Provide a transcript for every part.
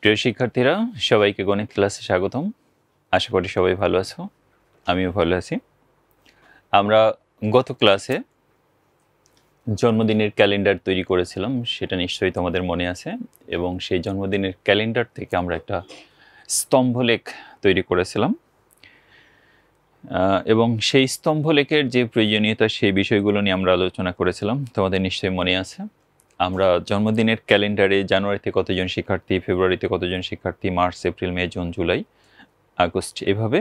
প্রিয় শিক্ষার্থীরা সবাইকে গণিত ক্লাসে স্বাগতম আশা করি সবাই ভালো আছো আমিও ভালো আছি আমরা গত ক্লাসে জন্মদিনের ক্যালেন্ডার তৈরি করেছিলাম সেটা নিশ্চয়ই তোমাদের মনে আছে এবং সেই জন্মদিনের ক্যালেন্ডার থেকে আমরা একটা স্তম্ভলেখ তৈরি করেছিলাম এবং সেই স্তম্ভলেখের যে প্রয়োজনীয়তা সেই বিষয়গুলো নিয়ে আমরা আলোচনা করেছিলাম তোমাদের নিশ্চয়ই মনে আছে আমরা জন্মদিনের ক্যালেন্ডারে জানুয়ারিতে কতজন শিক্ষার্থী ফেব্রুয়ারিতে কতজন শিক্ষার্থী March April May June July August এভাবে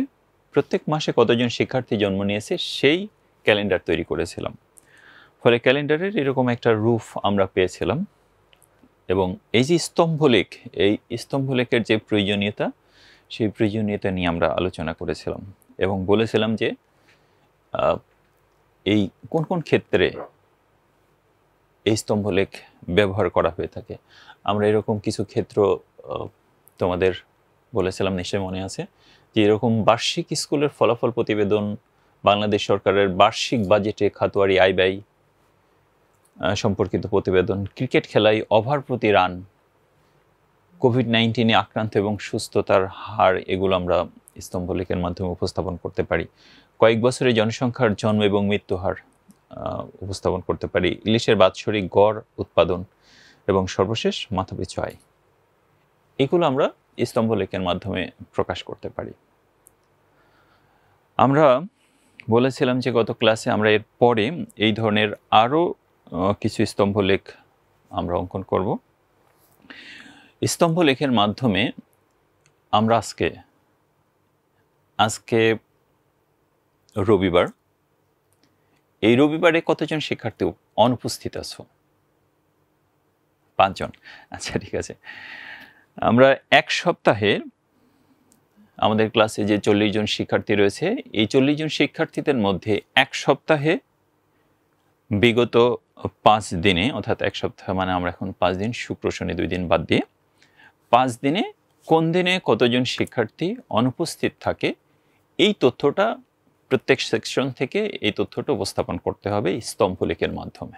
প্রত্যেক মাসে কতজন শিক্ষার্থী জন্ম নিয়েছে সেই ক্যালেন্ডার তৈরি করেছিলাম ফলে ক্যালেন্ডারের এরকম একটা রুফ আমরা পেয়েছিলাম এবং এই যে স্তম্ভলেখ এই স্তম্ভলেখের যে প্রয়োজনীয়তা সেই প্রয়োজনীয়তা নিয়ে আমরা আলোচনা করেছিলাম এবং বলেছিলাম যে এই কোন কোন ক্ষেত্রে এই স্তম্ভ লেখ ব্যবহার করা হয়ে থাকে আমরা এরকম কিছু ক্ষেত্র তোমাদের বলেছিলাম নিশ্চয় মনে আছে যে এরকম বার্ষিক স্কুলের ফলাফল প্রতিবেদন বাংলাদেশ সরকারের বার্ষিক বাজেটে খাতোয়ারি আয় ব্যয় সম্পর্কিত প্রতিবেদন ক্রিকেট খেলায় ওভার প্রতি রান কোভিড নাইন্টিনে আক্রান্ত এবং সুস্থতার হার এগুলো আমরা স্তম্ভলেখের মাধ্যমে উপস্থাপন করতে পারি কয়েক বছরে জনসংখ্যার জন্ম এবং মৃত্যু হার উপস্থাপন করতে পারি ইলিশের বাৎসরিক গড় উৎপাদন এবং সর্বশেষ মাথাপিছু আয় এগুলো আমরা স্তম্ভ লেখের মাধ্যমে প্রকাশ করতে পারি আমরা বলেছিলাম যে গত ক্লাসে আমরা এর পরে এই ধরনের আরও কিছু স্তম্ভ লেখ আমরা অঙ্কন করব স্তম্ভ লেখের মাধ্যমে আমরা আজকে আজকে রবিবার এই রবিবারে কতজন শিক্ষার্থী অনুপস্থিত আছো পাঁচজন আচ্ছা ঠিক আছে আমরা এক সপ্তাহে আমাদের ক্লাসে যে চল্লিশ জন শিক্ষার্থী রয়েছে এই চল্লিশ জন শিক্ষার্থীদের মধ্যে এক সপ্তাহে বিগত পাঁচ দিনে অর্থাৎ এক সপ্তাহ মানে আমরা এখন পাঁচ দিন শুক্র শনি দুই দিন বাদ দিয়ে পাঁচ দিনে কোন দিনে কতজন শিক্ষার্থী অনুপস্থিত থাকে এই তথ্যটা প্রত্যেক সেকশন থেকে এই তথ্যটা উপস্থাপন করতে হবে স্তম্ভলেখের মাধ্যমে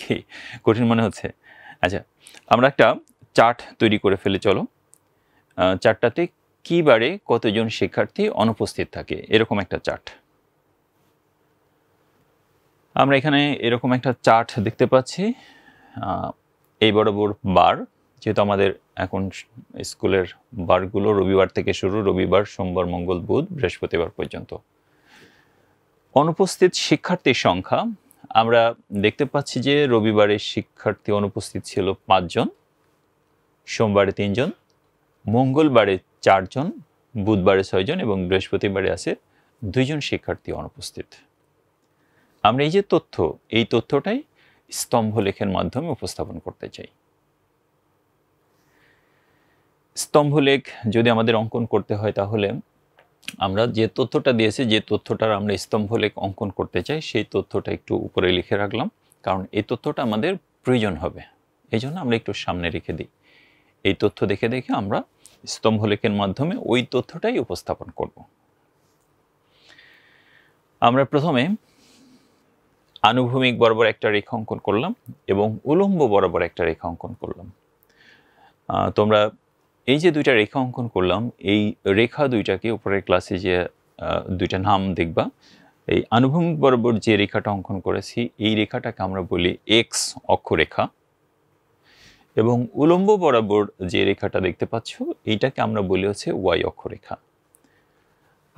কি কঠিন মনে হচ্ছে আচ্ছা আমরা একটা চার্ট তৈরি করে ফেলে চলো চার্টটাতে কী বারে কতজন শিক্ষার্থী অনুপস্থিত থাকে এরকম একটা চার্ট আমরা এখানে এরকম একটা চার্ট দেখতে পাচ্ছি এই বরাবর বার যেহেতু আমাদের এখন স্কুলের বারগুলো রবিবার থেকে শুরু রবিবার সোমবার মঙ্গল বুধ বৃহস্পতিবার পর্যন্ত অনুপস্থিত শিক্ষার্থীর সংখ্যা আমরা দেখতে পাচ্ছি যে রবিবারে শিক্ষার্থী অনুপস্থিত ছিল পাঁচজন সোমবারে তিনজন মঙ্গলবারে চারজন বুধবারে ছয়জন এবং বৃহস্পতিবারে আছে দুইজন শিক্ষার্থী অনুপস্থিত আমরা এই যে তথ্য এই তথ্যটাই স্তম্ভ লেখের মাধ্যমে উপস্থাপন করতে চাই স্তম্ভলেখ যদি আমাদের অঙ্কন করতে হয় তাহলে আমরা যে তথ্যটা দিয়েছি যে তথ্যটার আমরা স্তম্ভলেখ অঙ্কন করতে চাই সেই তথ্যটা একটু উপরে লিখে রাখলাম কারণ এই তথ্যটা আমাদের প্রয়োজন হবে এই জন্য আমরা একটু সামনে রেখে দিই এই তথ্য দেখে দেখে আমরা স্তম্ভলেখের মাধ্যমে ওই তথ্যটাই উপস্থাপন করব আমরা প্রথমে আনুভূমিক বরাবর একটা রেখা অঙ্কন করলাম এবং উলম্ব বরাবর একটা রেখা অঙ্কন করলাম তোমরা এই যে দুইটা রেখা অঙ্কন করলাম এই রেখা দুইটাকে উপরের ক্লাসে যে দুইটা নাম দেখবা এই আনুভূমিক বরাবর যে রেখাটা অঙ্কন করেছি এই রেখাটাকে আমরা বলি এক্স অক্ষরেখা এবং উলম্ব বরাবর যে রেখাটা দেখতে পাচ্ছ এইটাকে আমরা বলি হচ্ছে ওয়াই অক্ষরেখা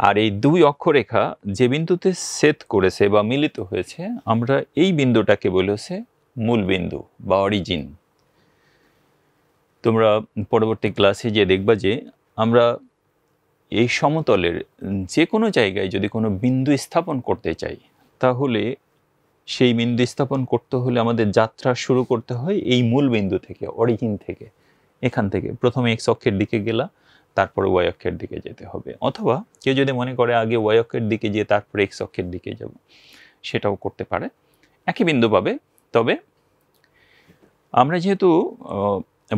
আর এই দুই অক্ষরেখা যে বিন্দুতে সেত করেছে বা মিলিত হয়েছে আমরা এই বিন্দুটাকে বলি হচ্ছে মূল বিন্দু বা অরিজিন তোমরা পরবর্তী ক্লাসে যে দেখবা যে আমরা এই সমতলের যে কোনো জায়গায় যদি কোনো বিন্দু স্থাপন করতে চাই তাহলে সেই বিন্দু স্থাপন করতে হলে আমাদের যাত্রা শুরু করতে হয় এই মূল বিন্দু থেকে অরিজিন থেকে এখান থেকে প্রথমে এক্স অক্ষের দিকে গেলা তারপর ওয়াই অক্ষের দিকে যেতে হবে অথবা কেউ যদি মনে করে আগে ওয়াই অক্ষের দিকে যেয়ে তারপরে এক্স অক্ষের দিকে যাব সেটাও করতে পারে একই বিন্দু পাবে তবে আমরা যেহেতু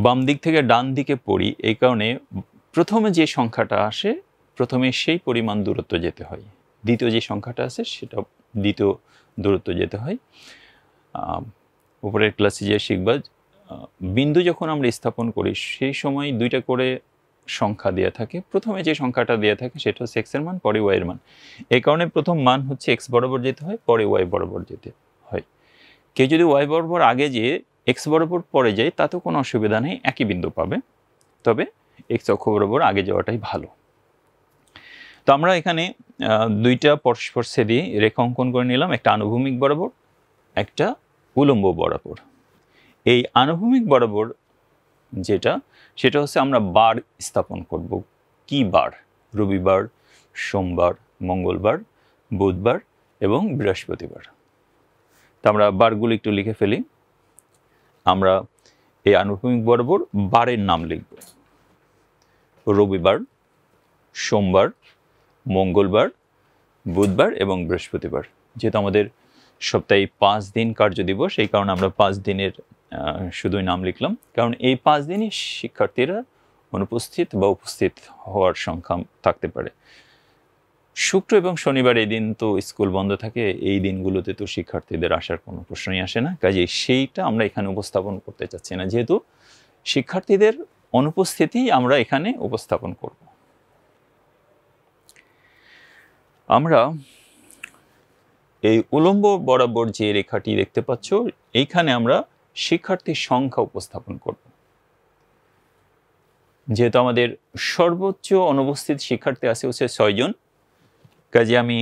বাম দিক থেকে ডান দিকে পড়ি এই কারণে প্রথমে যে সংখ্যাটা আসে প্রথমে সেই পরিমাণ দূরত্ব যেতে হয় দ্বিতীয় যে সংখ্যাটা আছে সেটা দ্বিতীয় দূরত্ব যেতে হয় উপরের ক্লাসে যে শিখবা বিন্দু যখন আমরা স্থাপন করি সেই সময় দুইটা করে সংখ্যা দেওয়া থাকে প্রথমে যে সংখ্যাটা দেওয়া থাকে সেটা হচ্ছে এক্সের মান পরে ওয়াইয়ের মান এই কারণে প্রথম মান হচ্ছে এক্স বরাবর যেতে হয় পরে ওয়াই বরাবর যেতে হয় কেউ যদি ওয়াই বরাবর আগে যেয়ে এক্স বরাবর পরে যাই তাতেও কোনো অসুবিধা নেই একই বিন্দু পাবে তবে এক্স অক্ষ বরাবর আগে যাওয়াটাই ভালো তো আমরা এখানে দুইটা পরস্পর সেদি রেখা অঙ্কন করে নিলাম একটা আনুভূমিক বরাবর একটা উলম্ব বরাবর এই আনুভূমিক বরাবর যেটা সেটা হচ্ছে আমরা বার স্থাপন করব কি বার রবিবার সোমবার মঙ্গলবার বুধবার এবং বৃহস্পতিবার তো আমরা বারগুলো একটু লিখে ফেলি আমরা এই আনুভূমিক বরাবর বারের নাম লিখব রবিবার সোমবার মঙ্গলবার বুধবার এবং বৃহস্পতিবার যেহেতু আমাদের সপ্তাহে পাঁচ দিন কার্য দিবস এই কারণে আমরা পাঁচ দিনের শুধুই নাম লিখলাম কারণ এই পাঁচ দিনই শিক্ষার্থীরা অনুপস্থিত বা উপস্থিত হওয়ার সংখ্যা থাকতে পারে শুক্র এবং শনিবার এই দিন তো স্কুল বন্ধ থাকে এই দিনগুলোতে তো শিক্ষার্থীদের আসার কোনো প্রশ্নই আসে না কাজে সেইটা আমরা এখানে উপস্থাপন করতে চাচ্ছি না যেহেতু শিক্ষার্থীদের অনুপস্থিতি আমরা এখানে উপস্থাপন করব আমরা এই উলম্ব বরাবর যে রেখাটি দেখতে পাচ্ছ এইখানে আমরা শিক্ষার্থীর সংখ্যা উপস্থাপন করব যেহেতু আমাদের সর্বোচ্চ অনুপস্থিত শিক্ষার্থী আছে হচ্ছে ছয়জন কাজে আমি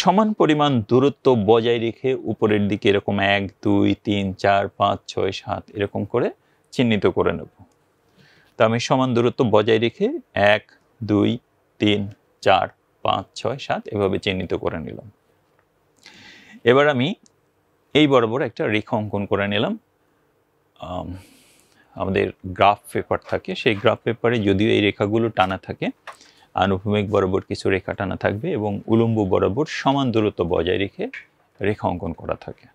সমান পরিমাণ দূরত্ব বজায় রেখে উপরের দিকে এরকম এক দুই তিন চার পাঁচ ছয় সাত এরকম করে চিহ্নিত করে নেব তা আমি সমান দূরত্ব বজায় রেখে এক দুই তিন চার পাঁচ ছয় সাত এভাবে চিহ্নিত করে নিলাম এবার আমি এই বরাবর একটা রেখা অঙ্কন করে নিলাম আমাদের গ্রাফ পেপার থাকে সেই গ্রাফ পেপারে যদিও এই রেখাগুলো টানা থাকে আনুভূমিক বরাবর কিছু রেখা টানা থাকবে এবং উলম্ব বরাবর সমান দূরত্ব বজায় রেখে রেখা অঙ্কন করা থাকে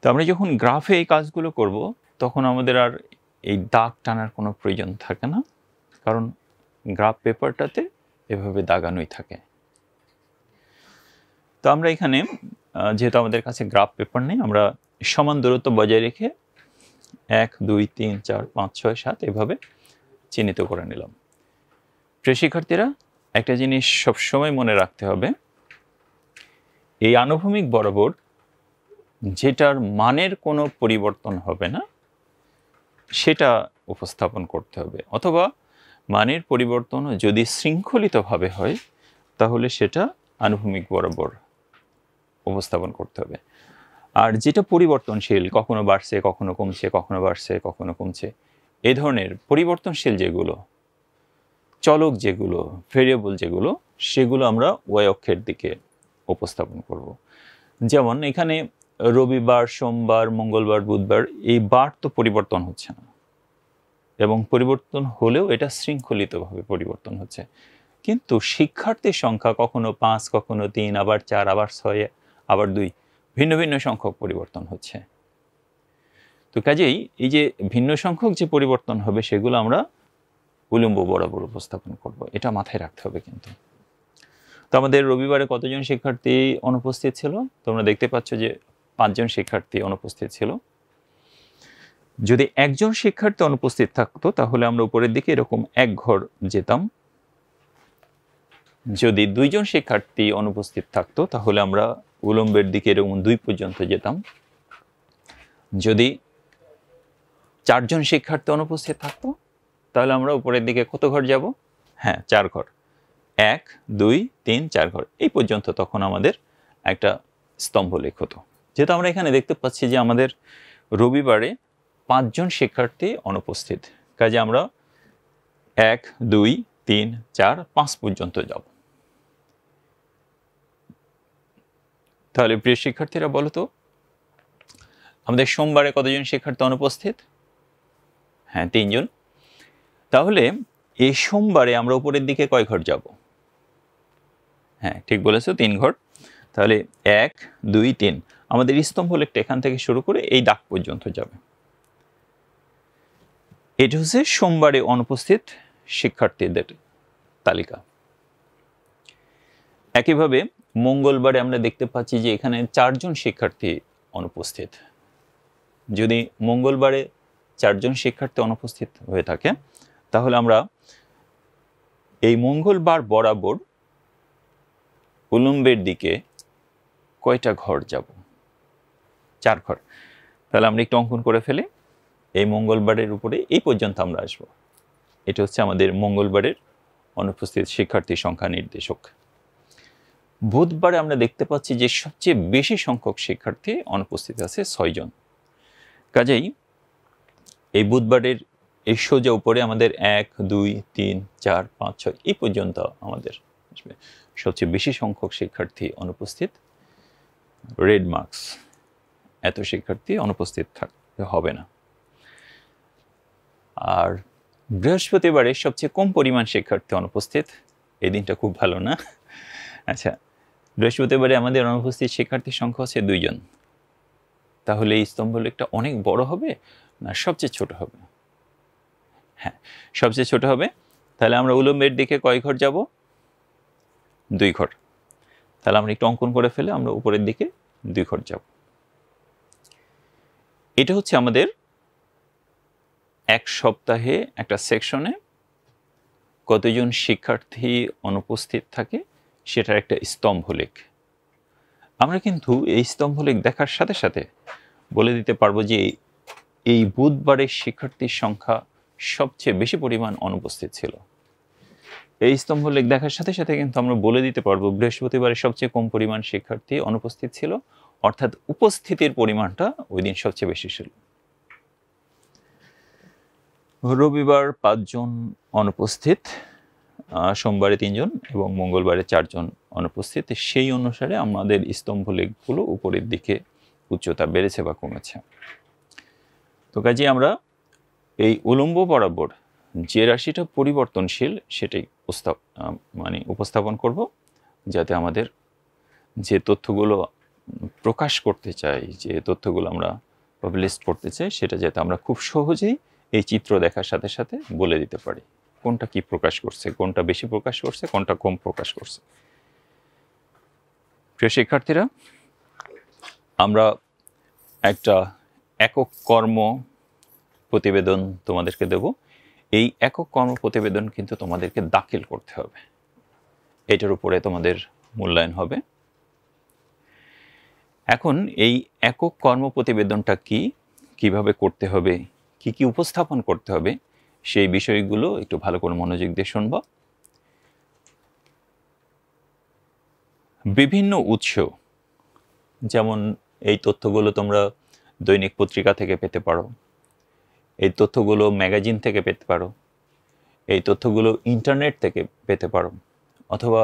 তো আমরা যখন গ্রাফে এই কাজগুলো করব তখন আমাদের আর এই দাগ টানার কোনো প্রয়োজন থাকে না কারণ গ্রাফ পেপারটাতে এভাবে দাগানোই থাকে তো আমরা এখানে যেহেতু আমাদের কাছে গ্রাফ পেপার নেই আমরা সমান দূরত্ব বজায় রেখে এক দুই তিন চার পাঁচ ছয় সাত এভাবে চিহ্নিত করে নিলাম প্রিয় শিক্ষার্থীরা একটা জিনিস সবসময় মনে রাখতে হবে এই আনুভূমিক বরাবর যেটার মানের কোনো পরিবর্তন হবে না সেটা উপস্থাপন করতে হবে অথবা মানের পরিবর্তন যদি শৃঙ্খলিতভাবে হয় তাহলে সেটা আনুভূমিক বরাবর উপস্থাপন করতে হবে আর যেটা পরিবর্তনশীল কখনো বাড়ছে কখনো কমছে কখনো বাড়ছে কখনো কমছে এ ধরনের পরিবর্তনশীল যেগুলো চলক যেগুলো ভেরিয়েবল যেগুলো সেগুলো আমরা ওয়াই অক্ষের দিকে উপস্থাপন করব। যেমন এখানে রবিবার সোমবার মঙ্গলবার বুধবার এই বার তো পরিবর্তন হচ্ছে না এবং পরিবর্তন হলেও এটা শৃঙ্খলিতভাবে পরিবর্তন হচ্ছে কিন্তু শিক্ষার্থীর সংখ্যা কখনো পাঁচ কখনো তিন আবার চার আবার ছয় আবার দুই ভিন্ন ভিন্ন সংখ্যক পরিবর্তন হচ্ছে তো কাজেই এই যে ভিন্ন সংখ্যক যে পরিবর্তন হবে সেগুলো আমরা উলম্ব বরাবর উপস্থাপন করব এটা মাথায় রাখতে হবে কিন্তু তো আমাদের রবিবারে কতজন শিক্ষার্থী অনুপস্থিত ছিল তোমরা দেখতে পাচ্ছ যে পাঁচজন শিক্ষার্থী অনুপস্থিত ছিল যদি একজন শিক্ষার্থী অনুপস্থিত থাকতো তাহলে আমরা উপরের দিকে এরকম এক ঘর যেতাম যদি দুইজন শিক্ষার্থী অনুপস্থিত থাকতো তাহলে আমরা উলম্বের দিকে এরকম দুই পর্যন্ত যেতাম যদি চারজন শিক্ষার্থী অনুপস্থিত থাকতো তাহলে আমরা উপরের দিকে কত ঘর যাব হ্যাঁ চার ঘর এক দুই তিন চার ঘর এই পর্যন্ত তখন আমাদের একটা স্তম্ভ লেখ হতো যেহেতু আমরা এখানে দেখতে পাচ্ছি যে আমাদের রবিবারে পাঁচজন শিক্ষার্থী অনুপস্থিত কাজে আমরা এক দুই তিন চার পাঁচ পর্যন্ত যাব তাহলে প্রিয় শিক্ষার্থীরা বলো তো আমাদের সোমবারে কতজন শিক্ষার্থী অনুপস্থিত হ্যাঁ তিনজন তাহলে এই সোমবারে আমরা উপরের দিকে কয় ঘর যাব হ্যাঁ ঠিক বলেছো তিন ঘর তাহলে এক দুই তিন আমাদের স্তম্ভ লেখটা এখান থেকে শুরু করে এই দাগ পর্যন্ত যাবে এটা হচ্ছে সোমবারে অনুপস্থিত শিক্ষার্থীদের তালিকা একইভাবে মঙ্গলবারে আমরা দেখতে পাচ্ছি যে এখানে চারজন শিক্ষার্থী অনুপস্থিত যদি মঙ্গলবারে চারজন শিক্ষার্থী অনুপস্থিত হয়ে থাকে তাহলে আমরা এই মঙ্গলবার বরাবর উলম্বের দিকে কয়টা ঘর যাব চার ঘর তাহলে আমরা একটু অঙ্কন করে ফেলে এই মঙ্গলবারের উপরে এই পর্যন্ত আমরা আসব এটা হচ্ছে আমাদের মঙ্গলবারের অনুপস্থিত শিক্ষার্থী সংখ্যা নির্দেশক বুধবারে আমরা দেখতে পাচ্ছি যে সবচেয়ে বেশি সংখ্যক শিক্ষার্থী অনুপস্থিত আছে ছয়জন কাজেই এই বুধবারের এই সোজা উপরে আমাদের এক দুই তিন চার পাঁচ ছয় এই পর্যন্ত আমাদের আসবে সবচেয়ে বেশি সংখ্যক শিক্ষার্থী অনুপস্থিত রেড মার্কস এত শিক্ষার্থী অনুপস্থিত থাকতে হবে না আর বৃহস্পতিবারে সবচেয়ে কম পরিমাণ শিক্ষার্থী অনুপস্থিত এই দিনটা খুব ভালো না আচ্ছা বৃহস্পতিবারে আমাদের অনুপস্থিত শিক্ষার্থীর সংখ্যা হচ্ছে দুইজন তাহলে এই একটা অনেক বড় হবে না সবচেয়ে ছোট হবে হ্যাঁ সবচেয়ে ছোট হবে তাহলে আমরা উলম্বের দিকে কয় ঘর যাব দুই ঘর তাহলে আমরা একটু অঙ্কন করে ফেলে আমরা উপরের দিকে দুই ঘর যাব এটা হচ্ছে আমাদের এক সপ্তাহে একটা সেকশনে কতজন শিক্ষার্থী অনুপস্থিত থাকে সেটার একটা স্তম্ভলেখ আমরা কিন্তু এই স্তম্ভলেখ দেখার সাথে সাথে বলে দিতে পারবো যে এই বুধবারের শিক্ষার্থীর সংখ্যা সবচেয়ে বেশি পরিমাণ অনুপস্থিত ছিল এই স্তম্ভ লেখ দেখার সাথে সাথে কিন্তু আমরা বলে দিতে পারবো বৃহস্পতিবারে সবচেয়ে কম পরিমাণ শিক্ষার্থী অনুপস্থিত ছিল অর্থাৎ উপস্থিতির পরিমাণটা ওই দিন সবচেয়ে বেশি ছিল রবিবার পাঁচজন অনুপস্থিত সোমবারে তিনজন এবং মঙ্গলবারে চারজন অনুপস্থিত সেই অনুসারে আমাদের স্তম্ভ লেখগুলো উপরের দিকে উচ্চতা বেড়েছে বা কমেছে তো কাজে আমরা এই উলম্ব বরাবর যে রাশিটা পরিবর্তনশীল সেটাই উপস্থাপ মানে উপস্থাপন করব যাতে আমাদের যে তথ্যগুলো প্রকাশ করতে চাই যে তথ্যগুলো আমরা পাবলিশ করতে চাই সেটা যাতে আমরা খুব সহজেই এই চিত্র দেখার সাথে সাথে বলে দিতে পারি কোনটা কি প্রকাশ করছে কোনটা বেশি প্রকাশ করছে কোনটা কম প্রকাশ করছে প্রিয় শিক্ষার্থীরা আমরা একটা একক কর্ম প্রতিবেদন তোমাদেরকে দেব এই একক কর্ম প্রতিবেদন কিন্তু তোমাদেরকে দাখিল করতে হবে এটার উপরে তোমাদের মূল্যায়ন হবে এখন এই একক কর্ম প্রতিবেদনটা কি কিভাবে করতে হবে কি কি উপস্থাপন করতে হবে সেই বিষয়গুলো একটু ভালো করে মনোযোগ দিয়ে শুনব বিভিন্ন উৎস যেমন এই তথ্যগুলো তোমরা দৈনিক পত্রিকা থেকে পেতে পারো এই তথ্যগুলো ম্যাগাজিন থেকে পেতে পারো এই তথ্যগুলো ইন্টারনেট থেকে পেতে পারো অথবা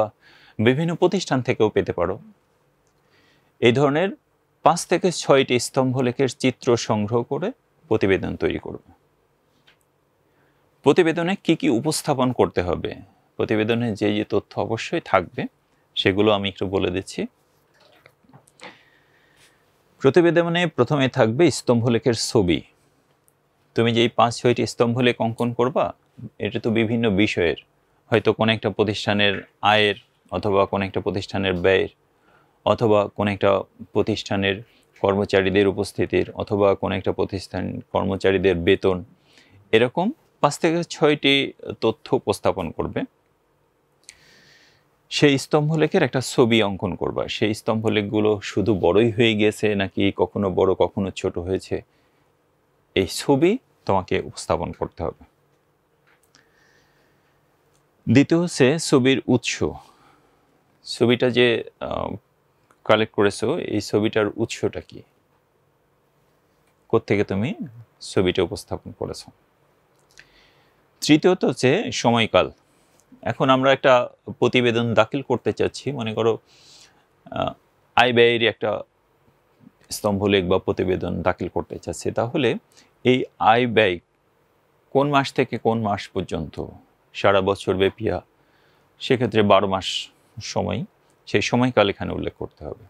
বিভিন্ন প্রতিষ্ঠান থেকেও পেতে পারো এই ধরনের পাঁচ থেকে ছয়টি স্তম্ভলেখের চিত্র সংগ্রহ করে প্রতিবেদন তৈরি করব প্রতিবেদনে কি কি উপস্থাপন করতে হবে প্রতিবেদনে যে যে তথ্য অবশ্যই থাকবে সেগুলো আমি একটু বলে দিচ্ছি প্রতিবেদনে প্রথমে থাকবে স্তম্ভলেখের ছবি তুমি যেই পাঁচ ছয়টি লেখ অঙ্কন করবা এটা তো বিভিন্ন বিষয়ের হয়তো কোনো একটা প্রতিষ্ঠানের আয়ের অথবা কোনো একটা প্রতিষ্ঠানের ব্যয়ের অথবা কোনো একটা প্রতিষ্ঠানের কর্মচারীদের উপস্থিতির অথবা কোনো একটা প্রতিষ্ঠান কর্মচারীদের বেতন এরকম পাঁচ থেকে ছয়টি তথ্য উপস্থাপন করবে সেই স্তম্ভলেখের একটা ছবি অঙ্কন করবা সেই স্তম্ভলেখগুলো শুধু বড়ই হয়ে গেছে নাকি কখনো বড় কখনো ছোট হয়েছে এই ছবি তোমাকে উপস্থাপন করতে হবে দ্বিতীয় হচ্ছে ছবির উৎস ছবিটা যে কালেক্ট করেছো এই ছবিটার উৎসটা কি কোথেকে তুমি ছবিটা উপস্থাপন করেছ তৃতীয়ত হচ্ছে সময়কাল এখন আমরা একটা প্রতিবেদন দাখিল করতে চাচ্ছি মনে করো আয় ব্যয়ের একটা স্তম্ভলেখ বা প্রতিবেদন দাখিল করতে চাচ্ছি তাহলে এই আয় ব্যয় কোন মাস থেকে কোন মাস পর্যন্ত সারা বছর ব্যাপিয়া সেক্ষেত্রে বারো মাস সময় সেই সময়কাল এখানে উল্লেখ করতে হবে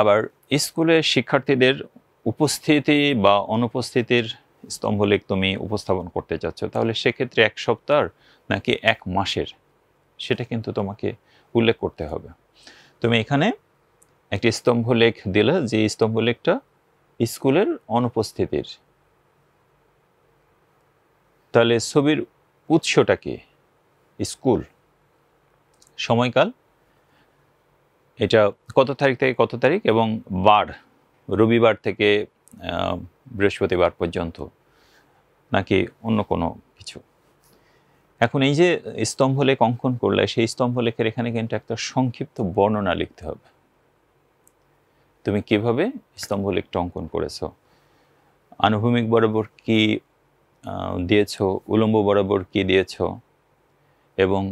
আবার স্কুলে শিক্ষার্থীদের উপস্থিতি বা অনুপস্থিতির স্তম্ভ লেখ তুমি উপস্থাপন করতে চাচ্ছ তাহলে সেক্ষেত্রে এক সপ্তাহ নাকি এক মাসের সেটা কিন্তু তোমাকে উল্লেখ করতে হবে তুমি এখানে একটি স্তম্ভ লেখ দিলে যে স্তম্ভ লেখটা স্কুলের অনুপস্থিতির তাহলে ছবির উৎসটা কি স্কুল সময়কাল এটা কত তারিখ থেকে কত তারিখ এবং বার রবিবার থেকে বৃহস্পতিবার পর্যন্ত নাকি অন্য কোনো কিছু এখন এই যে স্তম্ভ লেখ অঙ্কন করলে সেই স্তম্ভ লেখের এখানে কিন্তু একটা সংক্ষিপ্ত বর্ণনা লিখতে হবে তুমি কিভাবে স্তম্ভ লেখটা অঙ্কন করেছ আনুভূমিক বরাবর কি দিয়েছ উলম্ব বরাবর কি দিয়েছ এবং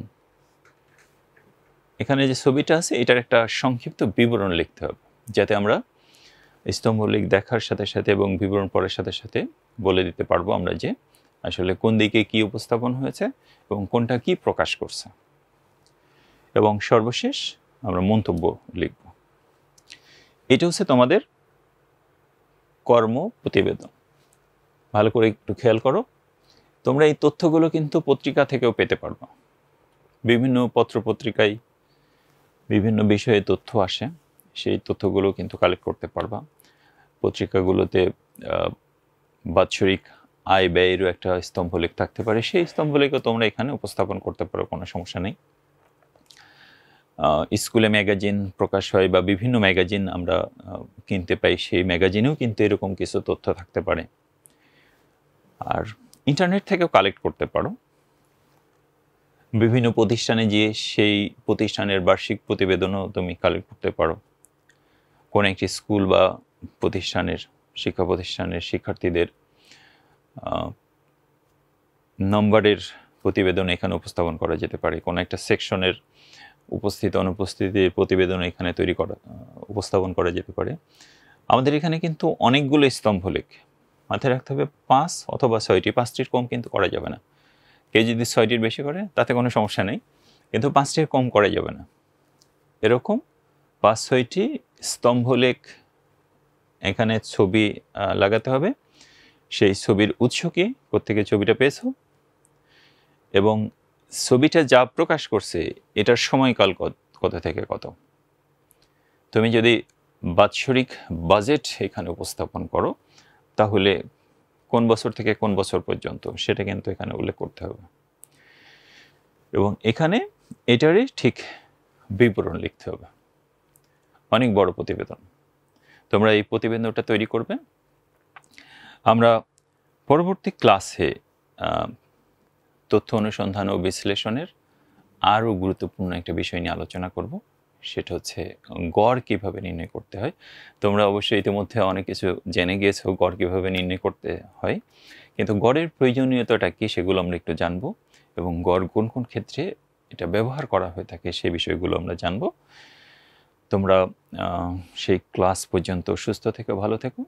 এখানে যে ছবিটা আছে এটার একটা সংক্ষিপ্ত বিবরণ লিখতে হবে যাতে আমরা স্তম্ভলিক দেখার সাথে সাথে এবং বিবরণ পড়ার সাথে সাথে বলে দিতে পারবো আমরা যে আসলে কোন দিকে কি উপস্থাপন হয়েছে এবং কোনটা কি প্রকাশ করছে এবং সর্বশেষ আমরা মন্তব্য লিখব এটা হচ্ছে তোমাদের কর্ম প্রতিবেদন ভালো করে একটু খেয়াল করো তোমরা এই তথ্যগুলো কিন্তু পত্রিকা থেকেও পেতে পারবো বিভিন্ন পত্র পত্রিকায় বিভিন্ন বিষয়ে তথ্য আসে সেই তথ্যগুলো কিন্তু কালেক্ট করতে পারবা পত্রিকাগুলোতে বাৎসরিক আয় ব্যয়েরও একটা স্তম্ভলেখ থাকতে পারে সেই স্তম্ভলেখও তোমরা এখানে উপস্থাপন করতে পারো কোনো সমস্যা নেই স্কুলে ম্যাগাজিন প্রকাশ হয় বা বিভিন্ন ম্যাগাজিন আমরা কিনতে পাই সেই ম্যাগাজিনেও কিন্তু এরকম কিছু তথ্য থাকতে পারে আর ইন্টারনেট থেকেও কালেক্ট করতে পারো বিভিন্ন প্রতিষ্ঠানে গিয়ে সেই প্রতিষ্ঠানের বার্ষিক প্রতিবেদনও তুমি কালেক্ট করতে পারো কোনো একটি স্কুল বা প্রতিষ্ঠানের শিক্ষা প্রতিষ্ঠানের শিক্ষার্থীদের নম্বরের প্রতিবেদন এখানে উপস্থাপন করা যেতে পারে কোনো একটা সেকশনের উপস্থিত অনুপস্থিতির প্রতিবেদন এখানে তৈরি করা উপস্থাপন করা যেতে পারে আমাদের এখানে কিন্তু অনেকগুলো স্তম্ভ লেখ মাথায় রাখতে হবে পাঁচ অথবা ছয়টি পাঁচটির কম কিন্তু করা যাবে না কেউ যদি ছয়টির বেশি করে তাতে কোনো সমস্যা নেই কিন্তু পাঁচটির কম করা যাবে না এরকম পাঁচ ছয়টি স্তম্ভলেখ এখানে ছবি লাগাতে হবে সেই ছবির উৎস কি কোথেকে ছবিটা পেয়েছ এবং ছবিটা যা প্রকাশ করছে এটার সময়কাল কত থেকে কত তুমি যদি বাৎসরিক বাজেট এখানে উপস্থাপন করো তাহলে কোন বছর থেকে কোন বছর পর্যন্ত সেটা কিন্তু এখানে উল্লেখ করতে হবে এবং এখানে এটারই ঠিক বিবরণ লিখতে হবে অনেক বড় প্রতিবেদন তোমরা এই প্রতিবেদনটা তৈরি করবে আমরা পরবর্তী ক্লাসে তথ্য অনুসন্ধান ও বিশ্লেষণের আরও গুরুত্বপূর্ণ একটা বিষয় নিয়ে আলোচনা করবো সেটা হচ্ছে গড় কিভাবে নির্ণয় করতে হয় তোমরা অবশ্যই ইতিমধ্যে অনেক কিছু জেনে গিয়েছো গড় কিভাবে নির্ণয় করতে হয় কিন্তু গড়ের প্রয়োজনীয়তাটা কী সেগুলো আমরা একটু জানবো এবং গড় কোন কোন ক্ষেত্রে এটা ব্যবহার করা হয়ে থাকে সেই বিষয়গুলো আমরা জানবো তোমরা সেই ক্লাস পর্যন্ত সুস্থ থেকে ভালো থেকো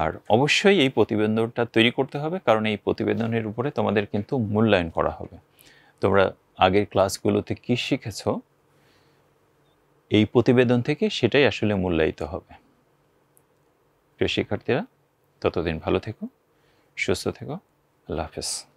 আর অবশ্যই এই প্রতিবেদনটা তৈরি করতে হবে কারণ এই প্রতিবেদনের উপরে তোমাদের কিন্তু মূল্যায়ন করা হবে তোমরা আগের ক্লাসগুলোতে কী শিখেছো এই প্রতিবেদন থেকে সেটাই আসলে মূল্যায়িত হবে প্রিয় শিক্ষার্থীরা ততদিন ভালো থেকো সুস্থ থেকো আল্লাহ হাফেজ